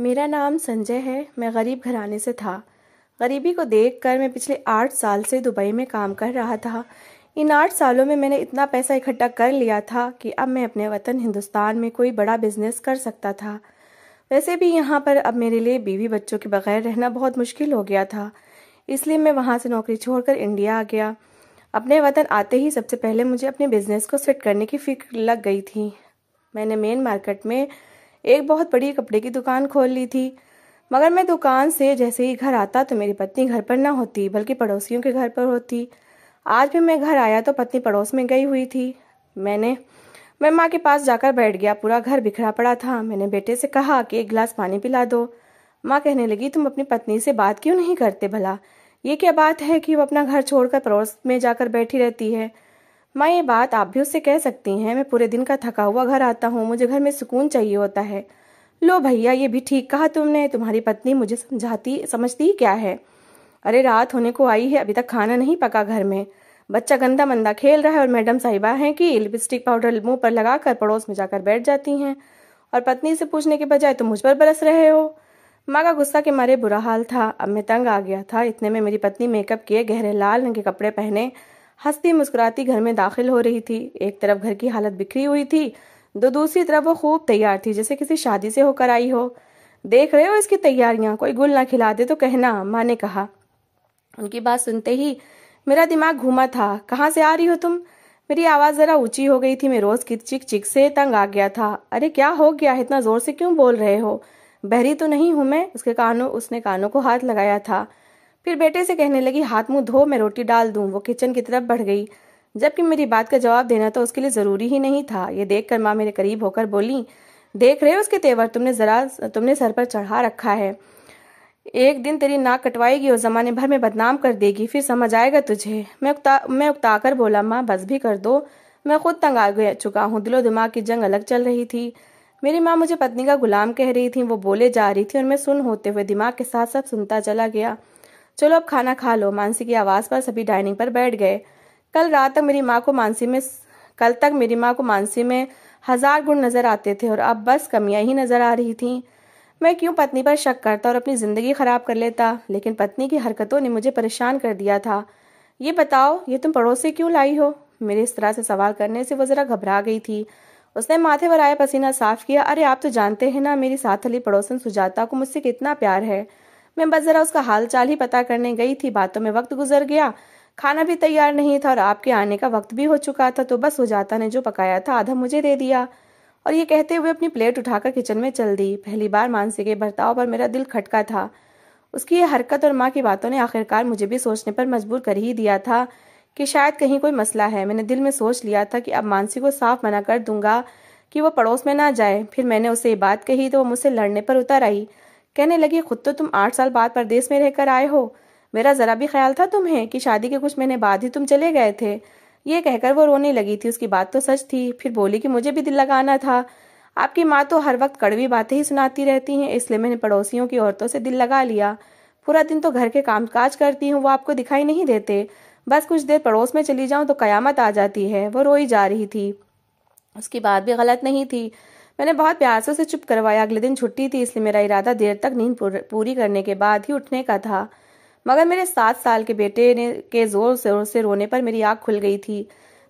मेरा नाम संजय है मैं गरीब घराने से था गरीबी को देखकर मैं पिछले आठ साल से दुबई में काम कर रहा था इन आठ सालों में मैंने इतना पैसा इकट्ठा कर लिया था कि अब मैं अपने वतन हिंदुस्तान में कोई बड़ा बिजनेस कर सकता था वैसे भी यहाँ पर अब मेरे लिए बीवी बच्चों के बगैर रहना बहुत मुश्किल हो गया था इसलिए मैं वहाँ से नौकरी छोड़कर इंडिया आ गया अपने वतन आते ही सबसे पहले मुझे अपने बिजनेस को सेट करने की फिक्र लग गई थी मैंने मेन मार्केट में एक बहुत बड़ी कपड़े की दुकान खोल ली थी मगर मैं दुकान से जैसे ही घर आता तो मेरी पत्नी घर पर ना होती बल्कि पड़ोसियों के घर पर होती आज भी मैं घर आया तो पत्नी पड़ोस में गई हुई थी मैंने मैं माँ के पास जाकर बैठ गया पूरा घर बिखरा पड़ा था मैंने बेटे से कहा कि एक गिलास पानी पिला दो माँ कहने लगी तुम अपनी पत्नी से बात क्यों नहीं करते भला ये क्या बात है कि वो अपना घर छोड़कर पड़ोस में जाकर बैठी रहती है माँ ये बात आप भी उससे कह सकती हैं मैं पूरे दिन का थका हुआ घर आता हूँ मुझे घर में सुकून चाहिए होता है लो भैया ये भी ठीक कहा तुमने तुम्हारी पत्नी मुझे समझाती समझती क्या है अरे रात होने को आई है अभी तक खाना नहीं पका घर में बच्चा गंदा मंदा खेल रहा है और मैडम साहिबा हैं कि लिपस्टिक पाउडर मुंह पर लगाकर पड़ोस में जाकर बैठ जाती हैं और पत्नी से पूछने के बजाय तुम मुझ पर बरस रहे हो माँ का गुस्सा के मारे बुरा हाल था अब मैं तंग आ गया था इतने में मेरी पत्नी मेकअप किए गहरे लाल रंग के कपड़े पहने हंसती मुस्कुराती घर में दाखिल हो रही थी एक तरफ घर की हालत बिखरी हुई थी तो दूसरी तरफ वो खूब तैयार थी जैसे किसी शादी से होकर आई हो देख रहे हो इसकी तैयारियां कोई गुल ना खिला दे तो कहना माँ ने कहा उनकी बात सुनते ही मेरा दिमाग घूमा था कहाँ से आ रही हो तुम मेरी आवाज जरा ऊंची हो गई थी मैं रोज की चिक चिक से तंग आ गया था अरे क्या हो गया इतना जोर से क्यों बोल रहे हो बहरी तो नहीं हूं मैं उसके कानों उसने कानों को हाथ लगाया था फिर बेटे से कहने लगी हाथ मुंह धो मैं रोटी डाल दूं वो किचन की तरफ बढ़ गई जबकि मेरी बात का जवाब देना तो उसके लिए ज़रूरी ही नहीं था ये देखकर माँ मेरे करीब होकर बोली देख रहे हो उसके तेवर तुमने ज़रा तुमने सर पर चढ़ा रखा है एक दिन तेरी नाक कटवाएगी और ज़माने भर में बदनाम कर देगी फिर समझ आएगा तुझे मैं उकता मैं उकता कर बोला माँ बस भी कर दो मैं खुद तंग आ गया चुका हूँ दिलो दिमाग की जंग अलग चल रही थी मेरी माँ मुझे पत्नी का गुलाम कह रही थी वो बोले जा रही थी और मैं सुन होते हुए दिमाग के साथ साथ सुनता चला गया चलो अब खाना खा लो मानसी की आवाज़ पर सभी डाइनिंग पर बैठ गए कल रात तक मेरी माँ को मानसी में कल तक मेरी माँ को मानसी में हजार गुण नजर आते थे और अब बस कमियाँ ही नजर आ रही थीं मैं क्यों पत्नी पर शक करता और अपनी ज़िंदगी ख़राब कर लेता लेकिन पत्नी की हरकतों ने मुझे परेशान कर दिया था ये बताओ ये तुम पड़ोसी क्यों लाई हो मेरे इस तरह से सवाल करने से वो ज़रा घबरा गई थी उसने माथे पर आया पसीना साफ किया अरे आप तो जानते हैं ना मेरी साथ अली पड़ोसन सुजाता को मुझसे कितना प्यार है मैं बस जरा उसका हाल चाल ही पता करने गई थी बातों में वक्त गुजर गया खाना भी तैयार नहीं था और आपके आने का वक्त भी हो चुका था तो बस सुजाता ने जो पकाया था आधा मुझे दे दिया और ये कहते हुए अपनी प्लेट उठाकर किचन में चल दी पहली बार मानसी के बर्ताव पर मेरा दिल खटका था उसकी ये हरकत और माँ की बातों ने आखिरकार मुझे भी सोचने पर मजबूर कर ही दिया था कि शायद कहीं कोई मसला है मैंने दिल में सोच लिया था कि अब मानसी को साफ मना कर दूंगा कि वो पड़ोस में ना जाए फिर मैंने उसे ये बात कही तो वो मुझसे लड़ने पर उतर आई कहने लगी खुद तो तुम आठ साल बाद परदेश में रहकर आए हो मेरा जरा भी ख्याल था तुम्हें कि शादी के कुछ महीने बाद ही तुम चले गए थे ये कहकर वो रोने लगी थी उसकी बात तो सच थी फिर बोली कि मुझे भी दिल लगाना था आपकी माँ तो हर वक्त कड़वी बातें ही सुनाती रहती हैं इसलिए मैंने पड़ोसियों की औरतों से दिल लगा लिया पूरा दिन तो घर के कामकाज करती हूँ वो आपको दिखाई नहीं देते बस कुछ देर पड़ोस में चली जाऊं तो कयामत आ जाती है वो रोई जा रही थी उसकी बात भी गलत नहीं थी मैंने बहुत प्यार से उसे चुप करवाया अगले दिन छुट्टी थी इसलिए मेरा इरादा देर तक नींद पूरी करने के बाद ही उठने का था मगर मेरे सात साल के बेटे ने के जोर शोर से रोने पर मेरी आँख खुल गई थी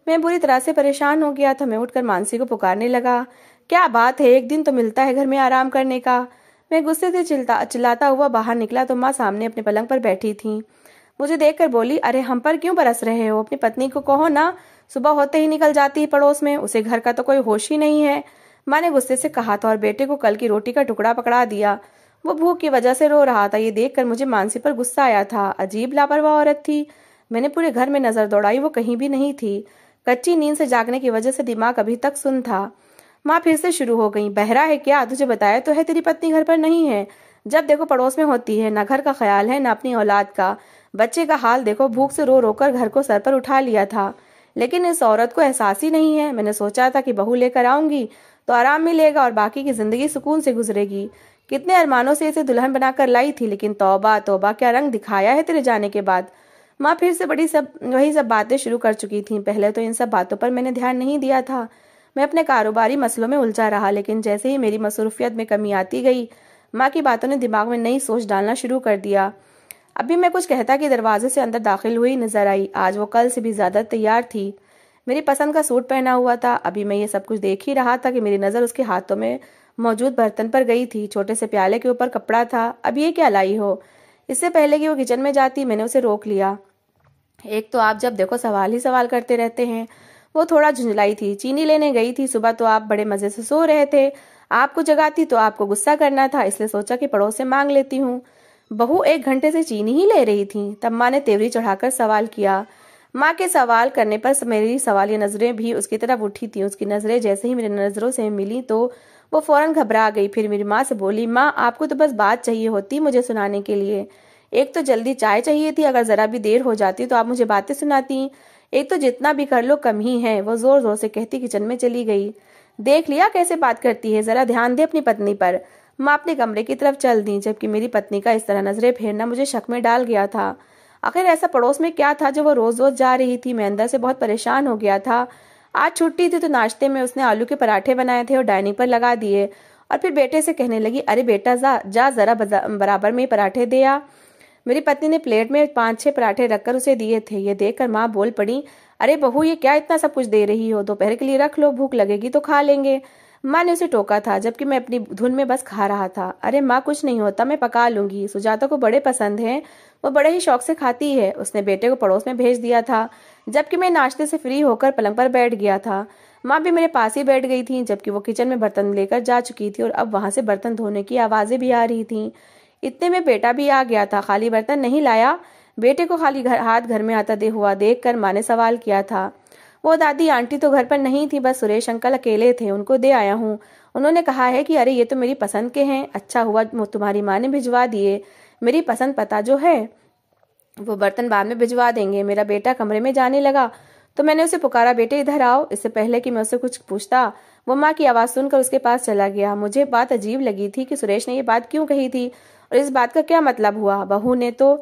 मैं बुरी तरह से परेशान हो गया था मैं उठकर मानसी को पुकारने लगा क्या बात है एक दिन तो मिलता है घर में आराम करने का मैं गुस्से से चिल्लाता हुआ बाहर निकला तो माँ सामने अपने पलंग पर बैठी थी मुझे देखकर बोली अरे हम पर क्यों बरस रहे हो अपनी पत्नी को कहो ना सुबह होते ही निकल जाती है पड़ोस में उसे घर का तो कोई होश ही नहीं है माँ ने गुस्से से कहा था तो और बेटे को कल की रोटी का टुकड़ा पकड़ा दिया वो भूख की वजह से रो रहा था ये देखकर मुझे मानसी पर गुस्सा आया था अजीब लापरवाह औरत थी मैंने पूरे घर में नजर दौड़ाई वो कहीं भी नहीं थी कच्ची नींद से जागने की वजह से दिमाग अभी तक सुन था माँ फिर से शुरू हो गई बहरा है क्या तुझे बताया तो है तेरी पत्नी घर पर नहीं है जब देखो पड़ोस में होती है ना घर का ख्याल है ना अपनी औलाद का बच्चे का हाल देखो भूख से रो रोकर घर को सर पर उठा लिया था लेकिन इस औरत को एहसास ही नहीं है मैंने सोचा था कि बहू लेकर आऊंगी तो आराम मिलेगा और बाकी की जिंदगी सुकून से गुजरेगी कितने अरमानों से इसे दुल्हन बनाकर लाई थी लेकिन तौबा तौबा क्या रंग दिखाया है तेरे जाने के बाद माँ फिर से बड़ी सब वही सब बातें शुरू कर चुकी थी पहले तो इन सब बातों पर मैंने ध्यान नहीं दिया था मैं अपने कारोबारी मसलों में उलझा रहा लेकिन जैसे ही मेरी मसरूफियत में कमी आती गई माँ की बातों ने दिमाग में नई सोच डालना शुरू कर दिया अभी मैं कुछ कहता कि दरवाजे से अंदर दाखिल हुई नजर आई आज वो कल से भी ज्यादा तैयार थी मेरी पसंद का सूट पहना हुआ था अभी मैं ये सब कुछ देख ही रहा था कि मेरी नज़र उसके हाथों में मौजूद बर्तन पर गई थी छोटे से प्याले के ऊपर कपड़ा था अब ये क्या लाई हो इससे पहले कि वो किचन में जाती मैंने उसे रोक लिया एक तो आप जब देखो सवाल ही सवाल करते रहते हैं वो थोड़ा झुंझलाई थी चीनी लेने गई थी सुबह तो आप बड़े मजे से सो रहे थे आपको जगाती तो आपको गुस्सा करना था इसलिए सोचा कि पड़ोस से मांग लेती हूँ बहू एक घंटे से चीनी ही ले रही थी तब माँ ने तेवरी चढ़ाकर सवाल किया माँ के सवाल करने पर मेरी सवाल या नजरें भी उसकी तरफ उठी थी उसकी नजरें जैसे ही मेरी नजरों से मिली तो वो फौरन घबरा गई फिर मेरी माँ से बोली माँ आपको तो बस बात चाहिए होती मुझे सुनाने के लिए एक तो जल्दी चाय चाहिए थी अगर ज़रा भी देर हो जाती तो आप मुझे बातें सुनाती एक तो जितना भी कर लो कम ही है वो जोर जोर से कहती किचन में चली गई देख लिया कैसे बात करती है ज़रा ध्यान दे अपनी पत्नी पर माँ अपने कमरे की तरफ चल दी जबकि मेरी पत्नी का इस तरह नजरें फेरना मुझे शक में डाल गया था आखिर ऐसा पड़ोस में क्या था जो वो रोज रोज जा रही थी महेंद्रा से बहुत परेशान हो गया था आज छुट्टी थी तो नाश्ते में उसने आलू के पराठे बनाए थे और डाइनिंग पर लगा दिए और फिर बेटे से कहने लगी अरे बेटा जा जा जरा बराबर में पराठे दे आ मेरी पत्नी ने प्लेट में पांच छह पराठे रखकर उसे दिए थे ये देखकर माँ बोल पड़ी अरे बहू ये क्या इतना सब कुछ दे रही हो दोपहर के लिए रख लो भूख लगेगी तो खा लेंगे माँ ने उसे टोका था जबकि मैं अपनी धुन में बस खा रहा था अरे माँ कुछ नहीं होता मैं पका लूंगी सुजाता को बड़े पसंद हैं वो बड़े ही शौक से खाती है उसने बेटे को पड़ोस में भेज दिया था जबकि मैं नाश्ते से फ्री होकर पलंग पर बैठ गया था माँ भी मेरे पास ही बैठ गई थी जबकि वो किचन में बर्तन लेकर जा चुकी थी और अब वहां से बर्तन धोने की आवाजें भी आ रही थी इतने में बेटा भी आ गया था खाली बर्तन नहीं लाया बेटे को खाली घर हाथ घर में आता दे हुआ देख कर माँ ने सवाल किया था वो दादी आंटी तो घर पर नहीं थी बस सुरेश अंकल अकेले थे उनको दे आया हूँ उन्होंने कहा है कि अरे ये तो मेरी पसंद के हैं अच्छा हुआ तुम्हारी माँ ने भिजवा दिए मेरी पसंद पता जो है वो बर्तन बाद में भिजवा देंगे मेरा बेटा कमरे में जाने लगा तो मैंने उसे पुकारा बेटे इधर आओ इससे पहले कि मैं उसे कुछ पूछता वो माँ की आवाज़ सुनकर उसके पास चला गया मुझे बात अजीब लगी थी कि सुरेश ने ये बात क्यों कही थी और इस बात का क्या मतलब हुआ बहू ने तो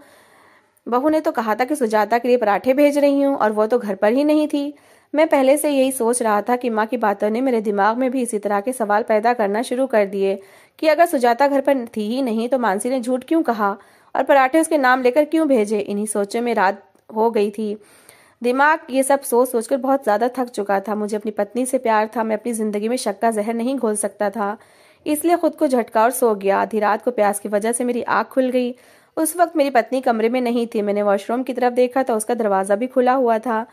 बहू ने तो कहा था कि सुजाता के लिए पराठे भेज रही हूँ और वो तो घर पर ही नहीं थी मैं पहले से यही सोच रहा था कि माँ की बातों ने मेरे दिमाग में भी इसी तरह के सवाल पैदा करना शुरू कर दिए कि अगर सुजाता घर पर थी ही नहीं तो मानसी ने झूठ क्यों कहा और पराठे उसके नाम लेकर क्यों भेजे इन्हीं सोचों में रात हो गई थी दिमाग ये सब सोच सोचकर बहुत ज्यादा थक चुका था मुझे अपनी पत्नी से प्यार था मैं अपनी जिंदगी में शक का जहर नहीं घोल सकता था इसलिए खुद को झटका और सो गया आधी रात को प्यास की वजह से मेरी आँख खुल गई उस वक्त मेरी पत्नी कमरे में नहीं थी मैंने वॉशरूम की तरफ देखा तो उसका दरवाज़ा भी खुला हुआ था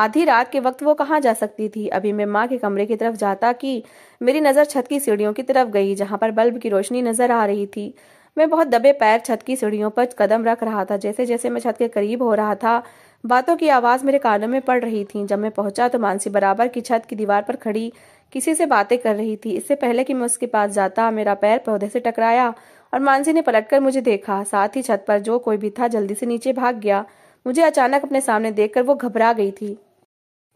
आधी रात के वक्त वो कहाँ जा सकती थी अभी मैं माँ के कमरे की तरफ जाता कि मेरी नज़र छत की सीढ़ियों की तरफ गई जहाँ पर बल्ब की रोशनी नज़र आ रही थी मैं बहुत दबे पैर छत की सीढ़ियों पर कदम रख रहा था जैसे जैसे मैं छत के करीब हो रहा था बातों की आवाज़ मेरे कानों में पड़ रही थी जब मैं पहुंचा तो मानसी बराबर की छत की दीवार पर खड़ी किसी से बातें कर रही थी इससे पहले कि मैं उसके पास जाता मेरा पैर पौधे से टकराया और मानसी ने पलटकर मुझे देखा साथ ही छत पर जो कोई भी था जल्दी से नीचे भाग गया मुझे अचानक अपने सामने देखकर वो घबरा गई थी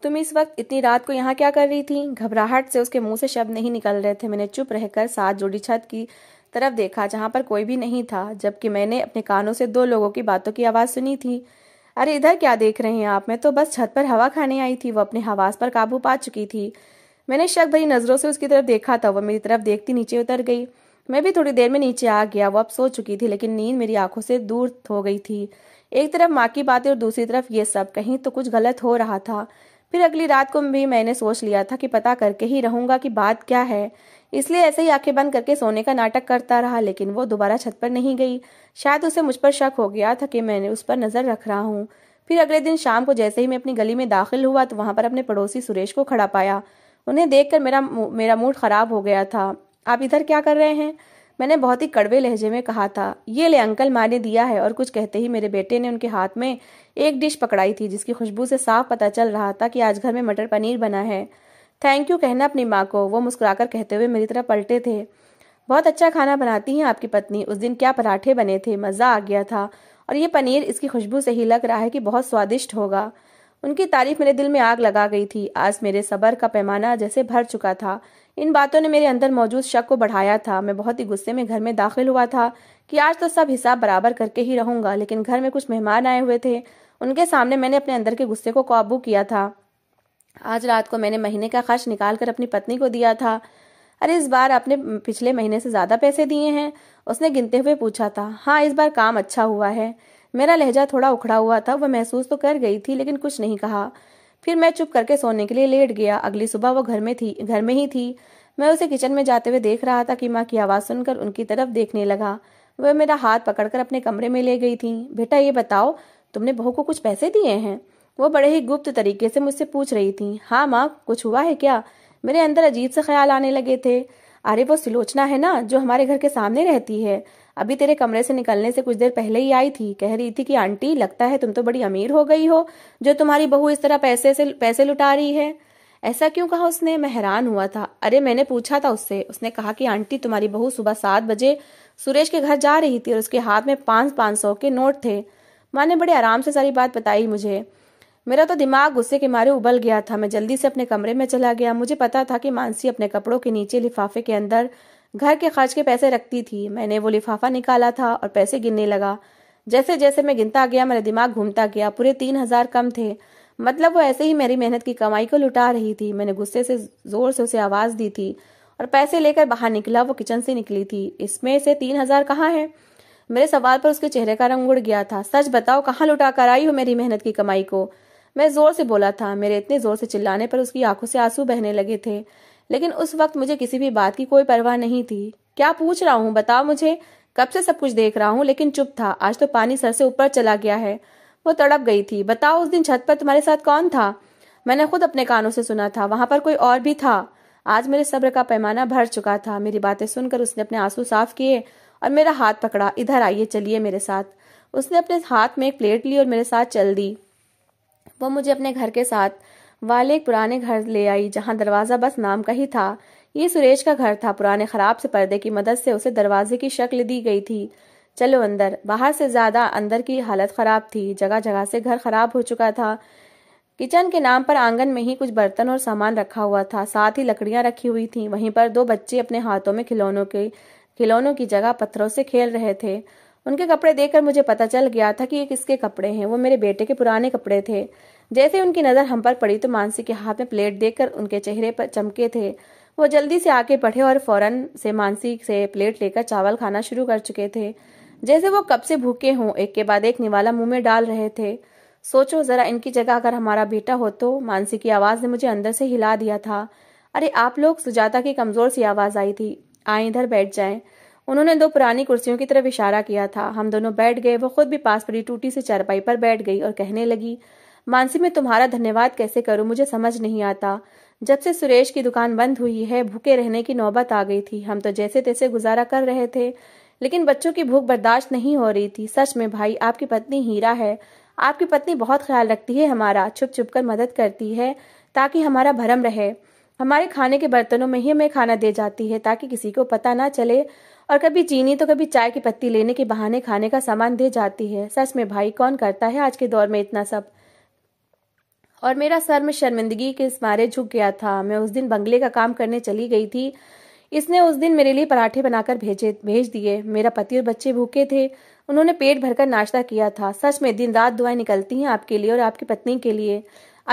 तुम इस वक्त इतनी रात को यहाँ क्या कर रही थी घबराहट से उसके मुंह से शब्द नहीं निकल रहे थे मैंने चुप रहकर साथ जोड़ी छत की तरफ देखा जहां पर कोई भी नहीं था जबकि मैंने अपने कानों से दो लोगों की बातों की आवाज सुनी थी अरे इधर क्या देख रहे हैं आप मैं तो बस छत पर हवा खाने आई थी वो अपने हवास पर काबू पा चुकी थी मैंने शक भरी नजरों से उसकी तरफ देखा था वो मेरी तरफ देखती नीचे उतर गई मैं भी थोड़ी देर में नीचे आ गया वो अब सो चुकी थी लेकिन नींद मेरी आंखों से दूर हो गई थी एक तरफ माँ की बातें और दूसरी तरफ ये सब कहीं तो कुछ गलत हो रहा था फिर अगली रात को भी मैंने सोच लिया था कि पता करके ही रहूंगा कि बात क्या है इसलिए ऐसे ही आंखें बंद करके सोने का नाटक करता रहा लेकिन वो दोबारा छत पर नहीं गई शायद उसे मुझ पर शक हो गया था कि मैंने उस पर नजर रख रहा हूँ फिर अगले दिन शाम को जैसे ही मैं अपनी गली में दाखिल हुआ तो वहां पर अपने पड़ोसी सुरेश को खड़ा पाया उन्हें देखकर मेरा मेरा मूड खराब हो गया था आप इधर क्या कर रहे हैं मैंने बहुत ही कड़वे लहजे में कहा था ये ले अंकल माँ ने दिया है और कुछ कहते ही मेरे बेटे ने उनके हाथ में एक डिश पकड़ाई थी जिसकी खुशबू से साफ पता चल रहा था कि आज घर में मटर पनीर बना है थैंक यू कहना अपनी माँ को वो मुस्कुराकर कहते हुए मेरी तरफ पलटे थे बहुत अच्छा खाना बनाती हैं आपकी पत्नी उस दिन क्या पराठे बने थे मज़ा आ गया था और ये पनीर इसकी खुशबू से ही लग रहा है कि बहुत स्वादिष्ट होगा उनकी तारीफ मेरे दिल में आग लगा गई थी आज मेरे सबर का पैमाना जैसे भर चुका था इन बातों ने मेरे अंदर मौजूद शक को बढ़ाया था मैं बहुत ही गुस्से में घर में दाखिल हुआ था कि आज तो सब हिसाब बराबर करके ही रहूंगा लेकिन घर में कुछ मेहमान आए हुए थे उनके सामने मैंने अपने अंदर के गुस्से को काबू किया था आज रात को मैंने महीने का खर्च निकाल कर अपनी पत्नी को दिया था अरे इस बार आपने पिछले महीने से ज़्यादा पैसे दिए हैं उसने गिनते हुए पूछा था हाँ इस बार काम अच्छा हुआ है मेरा लहजा थोड़ा उखड़ा हुआ था वह महसूस तो कर गई थी लेकिन कुछ नहीं कहा फिर मैं चुप करके सोने के लिए लेट गया अगली सुबह वो घर में थी घर में ही थी मैं उसे किचन में जाते हुए देख रहा था कि माँ की आवाज़ सुनकर उनकी तरफ देखने लगा वह मेरा हाथ पकड़कर अपने कमरे में ले गई थी बेटा ये बताओ तुमने बहू को कुछ पैसे दिए हैं वो बड़े ही गुप्त तरीके से मुझसे पूछ रही थी हाँ माँ कुछ हुआ है क्या मेरे अंदर अजीब से ख्याल आने लगे थे अरे वो सुलोचना है ना जो हमारे घर के सामने रहती है अभी तेरे कमरे से निकलने से कुछ देर पहले ही आई थी कह रही थी कि आंटी लगता है तुम तो बड़ी अमीर हो गई हो जो तुम्हारी बहू इस तरह पैसे से पैसे लुटा रही है ऐसा क्यों कहा उसने मैं हैरान हुआ था अरे मैंने पूछा था उससे उसने कहा कि आंटी तुम्हारी बहू सुबह सात बजे सुरेश के घर जा रही थी और उसके हाथ में पांच पांच सौ के नोट थे माँ ने बड़े आराम से सारी बात बताई मुझे मेरा तो दिमाग गुस्से के मारे उबल गया था मैं जल्दी से अपने कमरे में चला गया मुझे पता था कि मानसी अपने कपड़ों के नीचे लिफाफे के अंदर घर के खर्च के पैसे रखती थी मैंने वो लिफाफा निकाला था और पैसे गिनने लगा जैसे जैसे मैं गिनता गया मेरा दिमाग घूमता गया पूरे तीन हजार कम थे मतलब वो ऐसे ही मेरी मेहनत की कमाई को लुटा रही थी मैंने गुस्से से जोर से उसे आवाज दी थी और पैसे लेकर बाहर निकला वो किचन से निकली थी इसमें से तीन हजार कहाँ है मेरे सवाल पर उसके चेहरे का रंग उड़ गया था सच बताओ कहाँ लुटा कर आई हो मेरी मेहनत की कमाई को मैं जोर से बोला था मेरे इतने जोर से चिल्लाने पर उसकी आंखों से आंसू बहने लगे थे लेकिन उस वक्त मुझे किसी भी बात की कोई परवाह नहीं थी क्या पूछ रहा हूँ बताओ मुझे कब से सब कुछ देख रहा हूँ लेकिन चुप था आज तो पानी सर से ऊपर चला गया है वो तड़प गई थी बताओ उस दिन छत पर तुम्हारे साथ कौन था मैंने खुद अपने कानों से सुना था वहां पर कोई और भी था आज मेरे सब्र का पैमाना भर चुका था मेरी बातें सुनकर उसने अपने आंसू साफ किए और मेरा हाथ पकड़ा इधर आइए चलिए मेरे साथ उसने अपने हाथ में एक प्लेट ली और मेरे साथ चल दी वो मुझे अपने घर के साथ वाले एक पुराने घर ले आई जहां दरवाजा बस नाम का ही था ये सुरेश का घर था पुराने खराब से पर्दे की मदद से उसे दरवाजे की शक्ल दी गई थी चलो अंदर बाहर से ज्यादा अंदर की हालत खराब थी जगह जगह से घर खराब हो चुका था किचन के नाम पर आंगन में ही कुछ बर्तन और सामान रखा हुआ था साथ ही लकड़ियां रखी हुई थी वहीं पर दो बच्चे अपने हाथों में खिलौनों के खिलौनों की जगह पत्थरों से खेल रहे थे उनके कपड़े देखकर मुझे पता चल गया था कि ये किसके कपड़े हैं वो मेरे बेटे के पुराने कपड़े थे जैसे उनकी नज़र हम पर पड़ी तो मानसी के हाथ में प्लेट देकर उनके चेहरे पर चमके थे वो जल्दी से आके बढ़े और फौरन से मानसी से प्लेट लेकर चावल खाना शुरू कर चुके थे जैसे वो कब से भूखे हों एक के बाद एक निवाला मुंह में डाल रहे थे सोचो जरा इनकी जगह अगर हमारा बेटा हो तो मानसी की आवाज़ ने मुझे अंदर से हिला दिया था अरे आप लोग सुजाता की कमज़ोर सी आवाज़ आई थी आए इधर बैठ जाए उन्होंने दो पुरानी कुर्सियों की तरफ इशारा किया था हम दोनों बैठ गए वो खुद भी पास पड़ी टूटी से चारपाई पर बैठ गई और कहने लगी मानसी मैं तुम्हारा धन्यवाद कैसे करूं मुझे समझ नहीं आता जब से सुरेश की दुकान बंद हुई है भूखे रहने की नौबत आ गई थी हम तो जैसे तैसे गुजारा कर रहे थे लेकिन बच्चों की भूख बर्दाश्त नहीं हो रही थी सच में भाई आपकी पत्नी हीरा है आपकी पत्नी बहुत ख्याल रखती है हमारा छुप छुप कर मदद करती है ताकि हमारा भरम रहे हमारे खाने के बर्तनों में ही हमें खाना दे जाती है ताकि किसी को पता ना चले और कभी चीनी तो कभी चाय की पत्ती लेने के बहाने खाने का सामान दे जाती है सच में भाई कौन करता है आज के दौर में इतना सब और मेरा सर में शर्मिंदगी के इस मारे झुक गया था मैं उस दिन बंगले का काम करने चली गई थी इसने उस दिन मेरे लिए पराठे बनाकर भेजे भेज दिए मेरा पति और बच्चे भूखे थे उन्होंने पेट भरकर नाश्ता किया था सच में दिन रात दुआएं निकलती हैं आपके लिए और आपकी पत्नी के लिए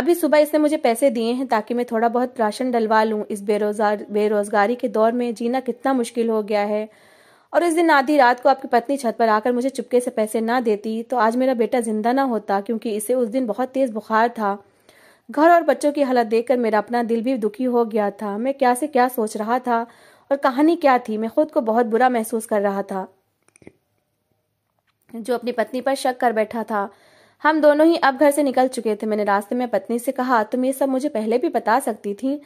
अभी सुबह इसने मुझे पैसे दिए हैं ताकि मैं थोड़ा बहुत राशन डलवा लूँ इस बेरोजगार बेरोजगारी के दौर में जीना कितना मुश्किल हो गया है और इस दिन आधी रात को आपकी पत्नी छत पर आकर मुझे चुपके से पैसे ना देती तो आज मेरा बेटा जिंदा ना होता क्योंकि इसे उस दिन बहुत तेज बुखार था घर और बच्चों की हालत देखकर मेरा अपना दिल भी दुखी हो गया था मैं क्या से क्या सोच रहा था और कहानी क्या थी मैं खुद को बहुत बुरा महसूस कर रहा था जो अपनी पत्नी पर शक कर बैठा था हम दोनों ही अब घर से निकल चुके थे मैंने रास्ते में पत्नी से कहा तुम ये सब मुझे पहले भी बता सकती थी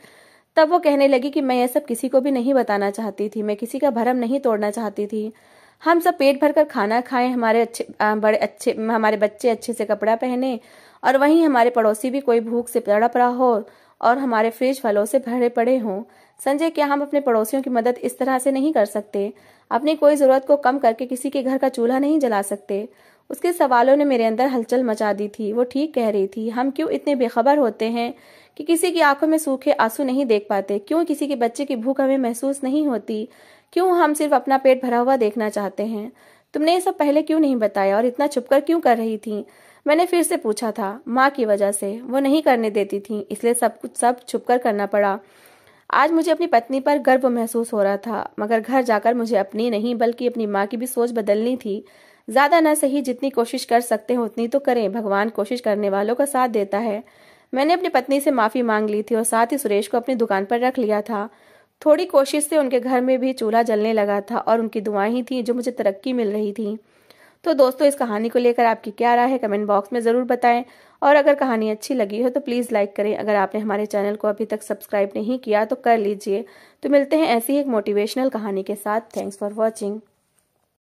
तब वो कहने लगी कि मैं यह सब किसी को भी नहीं बताना चाहती थी मैं किसी का भरम नहीं तोड़ना चाहती थी हम सब पेट भर कर खाना खाएं हमारे अच्छे बड़े अच्छे हमारे बच्चे अच्छे से कपड़ा पहने और वहीं हमारे पड़ोसी भी कोई भूख से तड़प रहा हो और हमारे फ्रिज फलों से भरे पड़े हों संजय क्या हम अपने पड़ोसियों की मदद इस तरह से नहीं कर सकते अपनी कोई जरूरत को कम करके किसी के घर का चूल्हा नहीं जला सकते उसके सवालों ने मेरे अंदर हलचल मचा दी थी वो ठीक कह रही थी हम क्यों इतने बेखबर होते हैं कि किसी की आंखों में सूखे आंसू नहीं देख पाते क्यों किसी के बच्चे की भूख हमें महसूस नहीं होती क्यों हम सिर्फ अपना पेट भरा हुआ देखना चाहते हैं तुमने ये सब पहले क्यों नहीं बताया और इतना छुपकर क्यों कर रही थी मैंने फिर से पूछा था माँ की वजह से वो नहीं करने देती थी इसलिए सब कुछ सब छुपकर करना पड़ा आज मुझे अपनी पत्नी पर गर्व महसूस हो रहा था मगर घर जाकर मुझे अपनी नहीं बल्कि अपनी माँ की भी सोच बदलनी थी ज्यादा न सही जितनी कोशिश कर सकते हो उतनी तो करें भगवान कोशिश करने वालों का साथ देता है मैंने अपनी पत्नी से माफी मांग ली थी और साथ ही सुरेश को अपनी दुकान पर रख लिया था थोड़ी कोशिश से उनके घर में भी चूल्हा जलने लगा था और उनकी दुआएं ही थी जो मुझे तरक्की मिल रही थी तो दोस्तों इस कहानी को लेकर आपकी क्या राय है कमेंट बॉक्स में ज़रूर बताएं और अगर कहानी अच्छी लगी हो तो प्लीज़ लाइक करें अगर आपने हमारे चैनल को अभी तक सब्सक्राइब नहीं किया तो कर लीजिए तो मिलते हैं ऐसी एक मोटिवेशनल कहानी के साथ थैंक्स फॉर वॉचिंग